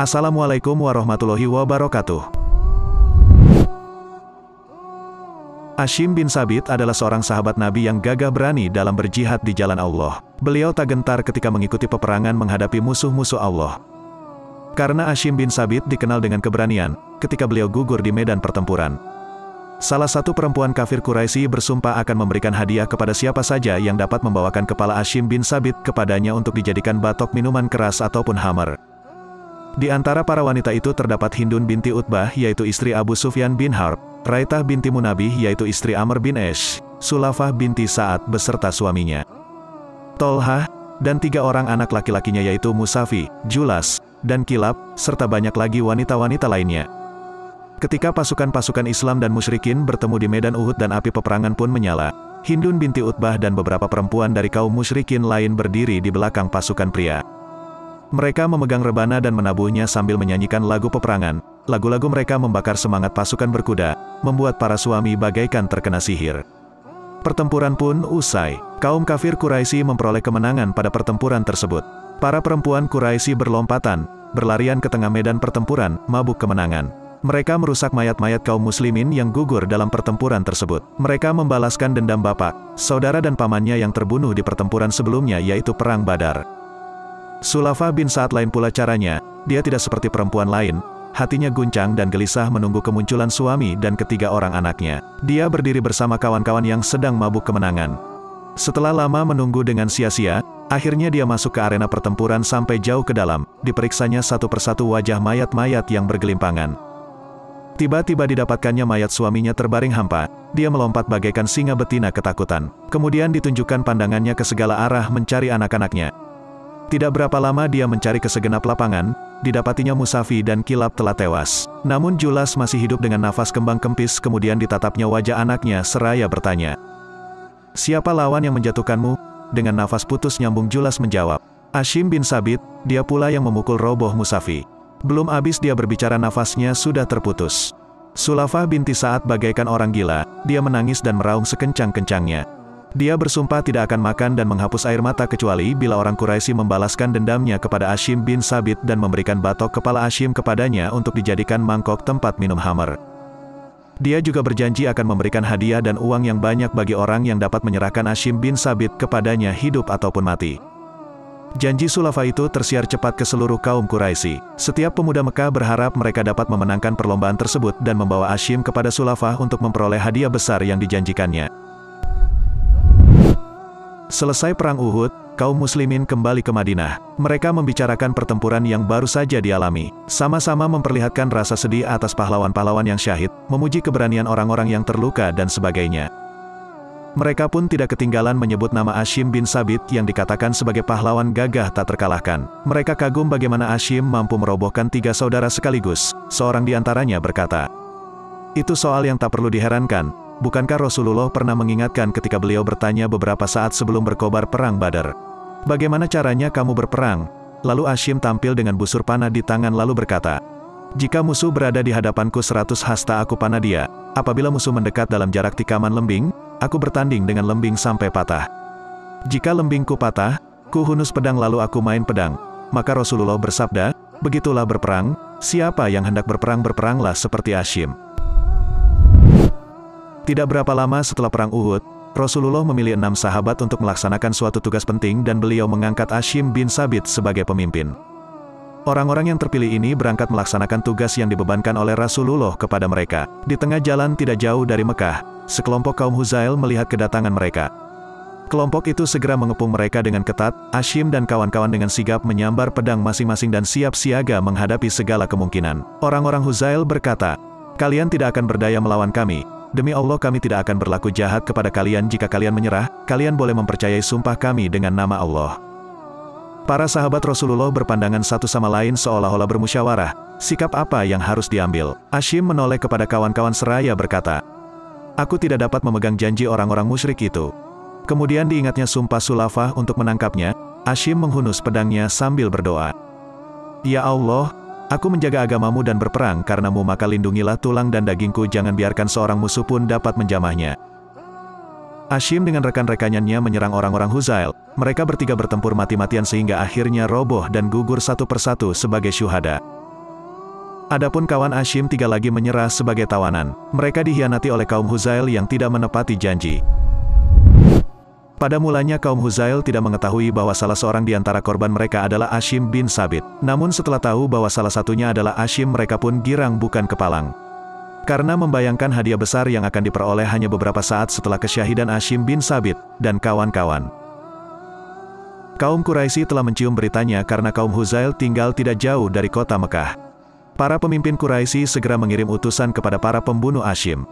Assalamualaikum warahmatullahi wabarakatuh. Ashim bin Sabit adalah seorang sahabat Nabi yang gagah berani dalam berjihad di jalan Allah. Beliau tak gentar ketika mengikuti peperangan menghadapi musuh-musuh Allah. Karena Ashim bin Sabit dikenal dengan keberanian, ketika beliau gugur di medan pertempuran. Salah satu perempuan kafir Quraisy bersumpah akan memberikan hadiah kepada siapa saja yang dapat membawakan kepala Ashim bin Sabit kepadanya untuk dijadikan batok minuman keras ataupun hammer. Di antara para wanita itu terdapat Hindun binti Utbah yaitu istri Abu Sufyan bin Harb, Raitah binti Munabih yaitu istri Amr bin Esh, Sulafah binti Sa'ad beserta suaminya. Tolha, dan tiga orang anak laki-lakinya yaitu Musafi, Julas, dan Kilab, serta banyak lagi wanita-wanita lainnya. Ketika pasukan-pasukan Islam dan musyrikin bertemu di medan Uhud dan api peperangan pun menyala, Hindun binti Utbah dan beberapa perempuan dari kaum musyrikin lain berdiri di belakang pasukan pria. Mereka memegang rebana dan menabuhnya sambil menyanyikan lagu peperangan. Lagu-lagu mereka membakar semangat pasukan berkuda, membuat para suami bagaikan terkena sihir. Pertempuran pun usai. Kaum kafir Quraisy memperoleh kemenangan pada pertempuran tersebut. Para perempuan Quraisy berlompatan, berlarian ke tengah medan pertempuran, mabuk kemenangan. Mereka merusak mayat-mayat kaum muslimin yang gugur dalam pertempuran tersebut. Mereka membalaskan dendam bapak, saudara dan pamannya yang terbunuh di pertempuran sebelumnya yaitu Perang Badar. Sulafa bin Saat lain pula caranya, dia tidak seperti perempuan lain, hatinya guncang dan gelisah menunggu kemunculan suami dan ketiga orang anaknya. Dia berdiri bersama kawan-kawan yang sedang mabuk kemenangan. Setelah lama menunggu dengan sia-sia, akhirnya dia masuk ke arena pertempuran sampai jauh ke dalam, diperiksanya satu persatu wajah mayat-mayat yang bergelimpangan. Tiba-tiba didapatkannya mayat suaminya terbaring hampa, dia melompat bagaikan singa betina ketakutan. Kemudian ditunjukkan pandangannya ke segala arah mencari anak-anaknya. Tidak berapa lama dia mencari ke segenap lapangan, didapatinya Musafi dan Kilab telah tewas. Namun Julas masih hidup dengan nafas kembang kempis kemudian ditatapnya wajah anaknya seraya bertanya. Siapa lawan yang menjatuhkanmu? Dengan nafas putus nyambung Julas menjawab. Ashim bin Sabit, dia pula yang memukul roboh Musafi. Belum habis dia berbicara nafasnya sudah terputus. Sulafah binti Saat bagaikan orang gila, dia menangis dan meraung sekencang-kencangnya. Dia bersumpah tidak akan makan dan menghapus air mata kecuali bila orang Quraisy membalaskan dendamnya kepada Ashim bin Sabit dan memberikan batok kepala Ashim kepadanya untuk dijadikan mangkok tempat minum hammer. Dia juga berjanji akan memberikan hadiah dan uang yang banyak bagi orang yang dapat menyerahkan Ashim bin Sabit kepadanya hidup ataupun mati. Janji Sulafa itu tersiar cepat ke seluruh kaum Quraisy. Setiap pemuda Mekah berharap mereka dapat memenangkan perlombaan tersebut dan membawa Ashim kepada Sulafa untuk memperoleh hadiah besar yang dijanjikannya. Selesai perang Uhud, kaum muslimin kembali ke Madinah. Mereka membicarakan pertempuran yang baru saja dialami. Sama-sama memperlihatkan rasa sedih atas pahlawan-pahlawan yang syahid, memuji keberanian orang-orang yang terluka dan sebagainya. Mereka pun tidak ketinggalan menyebut nama Ashim bin Sabit yang dikatakan sebagai pahlawan gagah tak terkalahkan. Mereka kagum bagaimana Ashim mampu merobohkan tiga saudara sekaligus. Seorang di antaranya berkata, Itu soal yang tak perlu diherankan, Bukankah Rasulullah pernah mengingatkan ketika beliau bertanya beberapa saat sebelum berkobar perang Badar? Bagaimana caranya kamu berperang? Lalu Ashim tampil dengan busur panah di tangan lalu berkata, Jika musuh berada di hadapanku seratus hasta aku panah dia, apabila musuh mendekat dalam jarak tikaman lembing, aku bertanding dengan lembing sampai patah. Jika lembingku patah, ku hunus pedang lalu aku main pedang. Maka Rasulullah bersabda, Begitulah berperang, siapa yang hendak berperang berperanglah seperti Ashim. Tidak berapa lama setelah Perang Uhud, Rasulullah memilih enam sahabat untuk melaksanakan suatu tugas penting dan beliau mengangkat Ashim bin Sabit sebagai pemimpin. Orang-orang yang terpilih ini berangkat melaksanakan tugas yang dibebankan oleh Rasulullah kepada mereka. Di tengah jalan tidak jauh dari Mekah, sekelompok kaum Huzail melihat kedatangan mereka. Kelompok itu segera mengepung mereka dengan ketat, Ashim dan kawan-kawan dengan sigap menyambar pedang masing-masing dan siap siaga menghadapi segala kemungkinan. Orang-orang Huzail berkata, Kalian tidak akan berdaya melawan kami, Demi Allah kami tidak akan berlaku jahat kepada kalian jika kalian menyerah, kalian boleh mempercayai sumpah kami dengan nama Allah. Para sahabat Rasulullah berpandangan satu sama lain seolah-olah bermusyawarah, sikap apa yang harus diambil. Ashim menoleh kepada kawan-kawan seraya berkata, Aku tidak dapat memegang janji orang-orang musyrik itu. Kemudian diingatnya sumpah Sulafah untuk menangkapnya, Ashim menghunus pedangnya sambil berdoa. Ya Allah, Aku menjaga agamamu dan berperang karenamu maka lindungilah tulang dan dagingku jangan biarkan seorang musuh pun dapat menjamahnya. Ashim dengan rekan-rekannya menyerang orang-orang Huzail, mereka bertiga bertempur mati-matian sehingga akhirnya roboh dan gugur satu persatu sebagai syuhada. Adapun kawan Ashim tiga lagi menyerah sebagai tawanan, mereka dihianati oleh kaum Huzail yang tidak menepati janji. Pada mulanya kaum Huzail tidak mengetahui bahwa salah seorang di antara korban mereka adalah Ashim bin Sabit. Namun setelah tahu bahwa salah satunya adalah Ashim mereka pun girang bukan kepalang. Karena membayangkan hadiah besar yang akan diperoleh hanya beberapa saat setelah kesyahidan Ashim bin Sabit, dan kawan-kawan. Kaum Quraisy telah mencium beritanya karena kaum Huzail tinggal tidak jauh dari kota Mekah. Para pemimpin Quraisy segera mengirim utusan kepada para pembunuh Ashim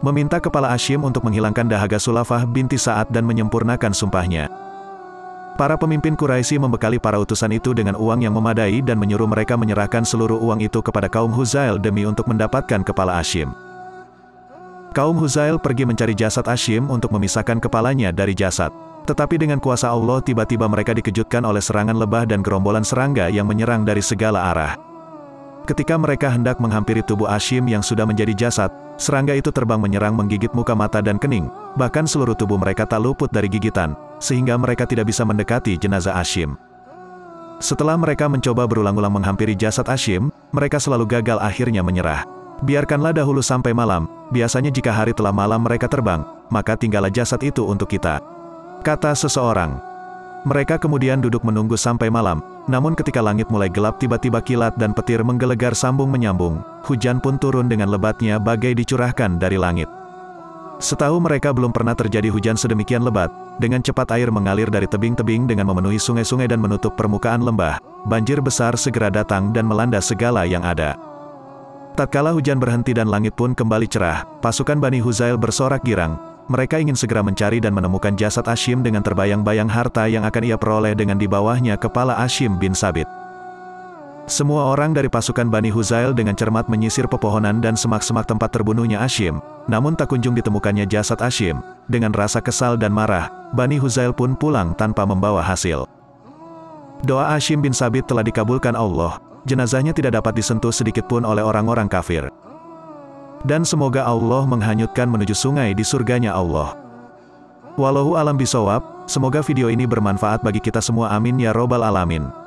meminta kepala Asyim untuk menghilangkan dahaga Sulafah binti Sa'ad dan menyempurnakan sumpahnya. Para pemimpin Quraisy membekali para utusan itu dengan uang yang memadai dan menyuruh mereka menyerahkan seluruh uang itu kepada kaum Huzail demi untuk mendapatkan kepala Asyim. Kaum Huzail pergi mencari jasad Asyim untuk memisahkan kepalanya dari jasad. Tetapi dengan kuasa Allah tiba-tiba mereka dikejutkan oleh serangan lebah dan gerombolan serangga yang menyerang dari segala arah. Ketika mereka hendak menghampiri tubuh Asyim yang sudah menjadi jasad, Serangga itu terbang menyerang menggigit muka mata dan kening, bahkan seluruh tubuh mereka tak luput dari gigitan, sehingga mereka tidak bisa mendekati jenazah Ashim. Setelah mereka mencoba berulang-ulang menghampiri jasad Ashim, mereka selalu gagal akhirnya menyerah. Biarkanlah dahulu sampai malam, biasanya jika hari telah malam mereka terbang, maka tinggallah jasad itu untuk kita. Kata seseorang. Mereka kemudian duduk menunggu sampai malam, namun ketika langit mulai gelap tiba-tiba kilat dan petir menggelegar sambung menyambung, hujan pun turun dengan lebatnya bagai dicurahkan dari langit. Setahu mereka belum pernah terjadi hujan sedemikian lebat, dengan cepat air mengalir dari tebing-tebing dengan memenuhi sungai-sungai dan menutup permukaan lembah, banjir besar segera datang dan melanda segala yang ada. Tatkala hujan berhenti dan langit pun kembali cerah, pasukan Bani Huzail bersorak girang, mereka ingin segera mencari dan menemukan jasad Ashim dengan terbayang-bayang harta yang akan ia peroleh dengan di bawahnya kepala Ashim bin Sabit. Semua orang dari pasukan Bani Huzail dengan cermat menyisir pepohonan dan semak-semak tempat terbunuhnya Ashim, namun tak kunjung ditemukannya jasad Ashim. Dengan rasa kesal dan marah, Bani Huzail pun pulang tanpa membawa hasil. Doa Ashim bin Sabit telah dikabulkan Allah, jenazahnya tidak dapat disentuh sedikitpun oleh orang-orang kafir. Dan semoga Allah menghanyutkan menuju sungai di surganya Allah. Walau alam bisawab, semoga video ini bermanfaat bagi kita semua amin ya robbal alamin.